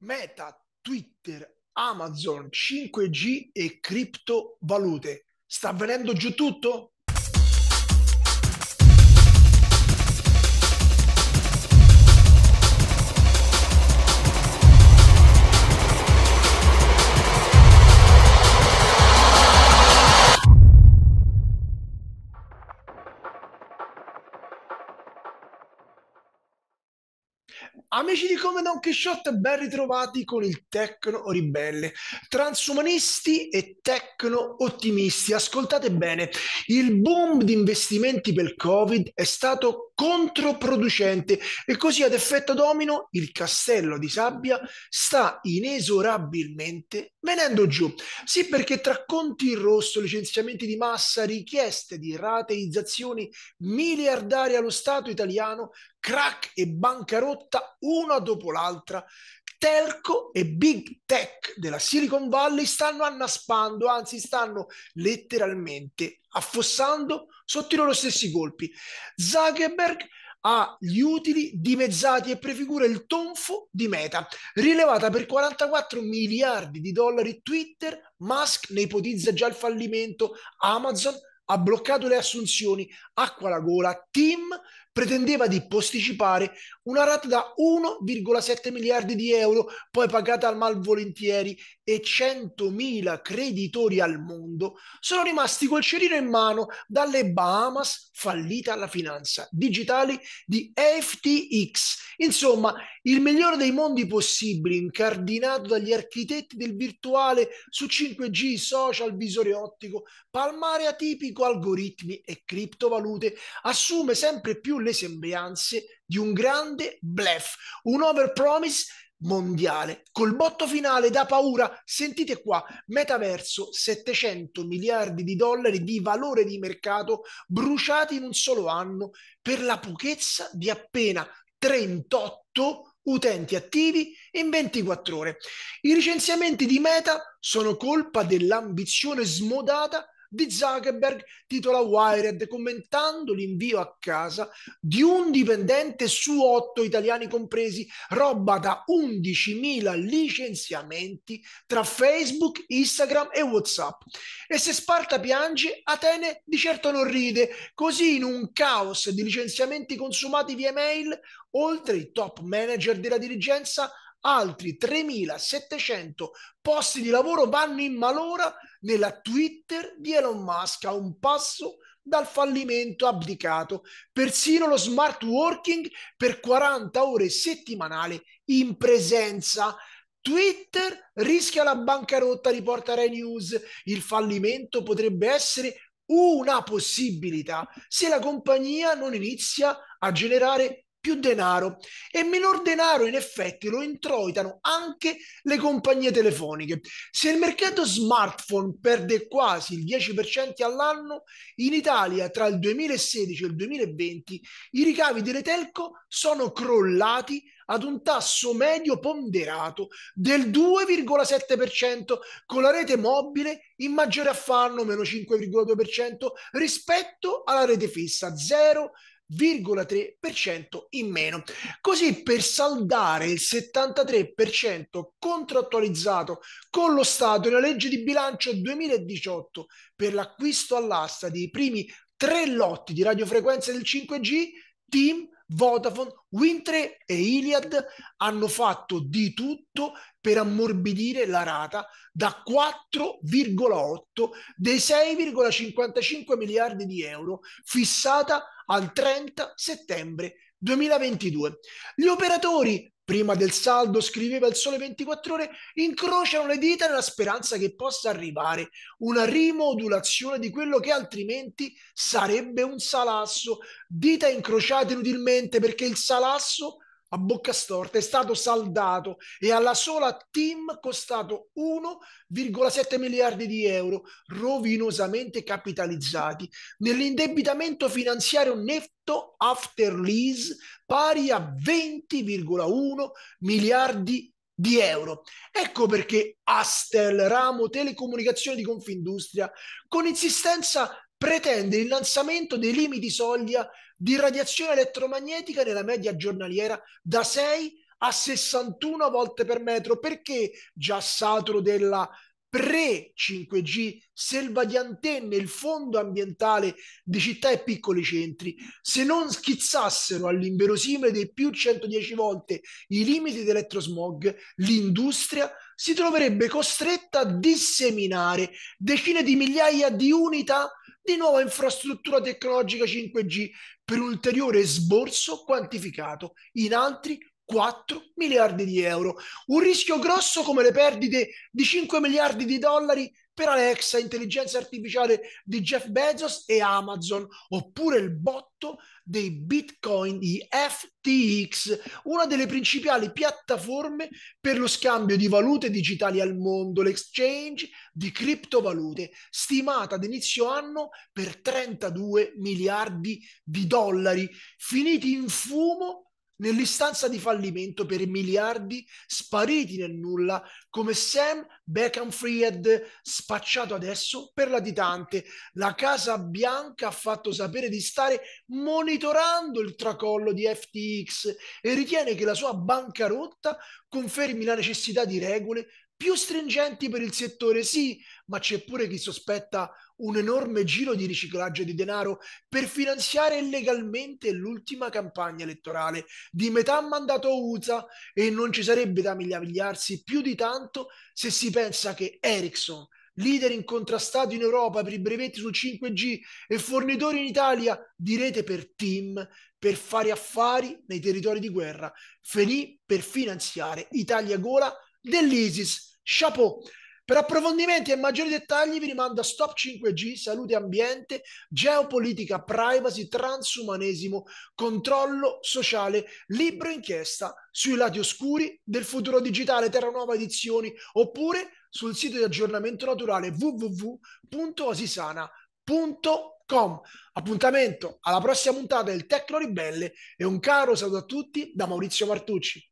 Meta, Twitter, Amazon, 5G e criptovalute. Sta venendo giù tutto? Amici di Come Don Quixote, ben ritrovati con il Tecno Ribelle, transumanisti e tecno ottimisti. Ascoltate bene, il boom di investimenti per il Covid è stato controproducente e così ad effetto domino il castello di sabbia sta inesorabilmente venendo giù. Sì, perché tra conti in rosso, licenziamenti di massa, richieste di rateizzazioni miliardarie allo Stato italiano, crack e bancarotta una dopo l'altra. Telco e big tech della Silicon Valley stanno annaspando, anzi stanno letteralmente affossando sotto i loro stessi colpi. Zuckerberg ha gli utili dimezzati e prefigura il tonfo di Meta. Rilevata per 44 miliardi di dollari Twitter, Musk ne ipotizza già il fallimento, Amazon ha bloccato le assunzioni, acqua alla gola, Tim pretendeva di posticipare una rata da 1,7 miliardi di euro, poi pagata al malvolentieri e 100.000 creditori al mondo sono rimasti col cerino in mano dalle Bahamas fallita alla finanza digitali di FTX. Insomma, il migliore dei mondi possibili, incardinato dagli architetti del virtuale su 5G, social, visore ottico, palmare atipico, algoritmi e criptovalute, assume sempre più le sembianze di un grande bluff, un overpromise mondiale. Col botto finale da paura, sentite qua, metaverso 700 miliardi di dollari di valore di mercato bruciati in un solo anno per la pochezza di appena 38 utenti attivi in 24 ore. I licenziamenti di Meta sono colpa dell'ambizione smodata di Zuckerberg, titola Wired, commentando l'invio a casa di un dipendente su otto italiani compresi, roba da 11.000 licenziamenti tra Facebook, Instagram e WhatsApp. E se Sparta piange, Atene di certo non ride, così in un caos di licenziamenti consumati via mail, oltre i top manager della dirigenza altri 3.700 posti di lavoro vanno in malora nella Twitter di Elon Musk a un passo dal fallimento abdicato, persino lo smart working per 40 ore settimanali in presenza. Twitter rischia la bancarotta, riporta Rai News. Il fallimento potrebbe essere una possibilità se la compagnia non inizia a generare più denaro e minor denaro in effetti lo introitano anche le compagnie telefoniche. Se il mercato smartphone perde quasi il 10% all'anno, in Italia tra il 2016 e il 2020 i ricavi delle telco sono crollati ad un tasso medio ponderato del 2,7%, con la rete mobile in maggiore affanno, meno 5,2%, rispetto alla rete fissa, 0,2%. 0,3% in meno. Così per saldare il 73% contrattualizzato con lo Stato nella legge di bilancio 2018 per l'acquisto all'asta dei primi tre lotti di radiofrequenze del 5G, TIM Vodafone, Wintre e Iliad hanno fatto di tutto per ammorbidire la rata da 4,8 dei 6,55 miliardi di euro fissata al 30 settembre 2022. Gli operatori prima del saldo scriveva il sole 24 ore, incrociano le dita nella speranza che possa arrivare una rimodulazione di quello che altrimenti sarebbe un salasso. Dita incrociate inutilmente perché il salasso a bocca storta, è stato saldato e alla sola team costato 1,7 miliardi di euro, rovinosamente capitalizzati, nell'indebitamento finanziario netto after lease pari a 20,1 miliardi di euro. Ecco perché Astel, ramo telecomunicazioni di Confindustria, con insistenza pretende il innalzamento dei limiti soglia di radiazione elettromagnetica nella media giornaliera da 6 a 61 volte per metro perché già saturo della pre 5G selva di antenne il fondo ambientale di città e piccoli centri se non schizzassero all'inverosimile dei più 110 volte i limiti dell'elettrosmog l'industria si troverebbe costretta a disseminare decine di migliaia di unità di nuova infrastruttura tecnologica 5G per un ulteriore sborso quantificato in altri 4 miliardi di euro. Un rischio grosso come le perdite di 5 miliardi di dollari per Alexa, intelligenza artificiale di Jeff Bezos e Amazon, oppure il botto dei bitcoin di FTX, una delle principali piattaforme per lo scambio di valute digitali al mondo, l'exchange di criptovalute, stimata ad inizio anno per 32 miliardi di dollari, finiti in fumo nell'istanza di fallimento per miliardi spariti nel nulla come Sam Beckham Fried spacciato adesso per latitante. La Casa Bianca ha fatto sapere di stare monitorando il tracollo di FTX e ritiene che la sua bancarotta confermi la necessità di regole più stringenti per il settore, sì, ma c'è pure chi sospetta un enorme giro di riciclaggio di denaro per finanziare illegalmente l'ultima campagna elettorale di metà mandato USA e non ci sarebbe da miravigliarsi più di tanto se si pensa che Ericsson, leader incontrastato in Europa per i brevetti sul 5G e fornitore in Italia di rete per team per fare affari nei territori di guerra, finì per finanziare Italia Gola dell'ISIS. Chapeau. Per approfondimenti e maggiori dettagli vi rimando a Stop 5G, salute ambiente, geopolitica, privacy, transumanesimo, controllo sociale, libro inchiesta sui lati oscuri del futuro digitale Terra Nuova Edizioni oppure sul sito di aggiornamento naturale www.osisana.com. Appuntamento alla prossima puntata del Tecno Ribelle e un caro saluto a tutti da Maurizio Martucci.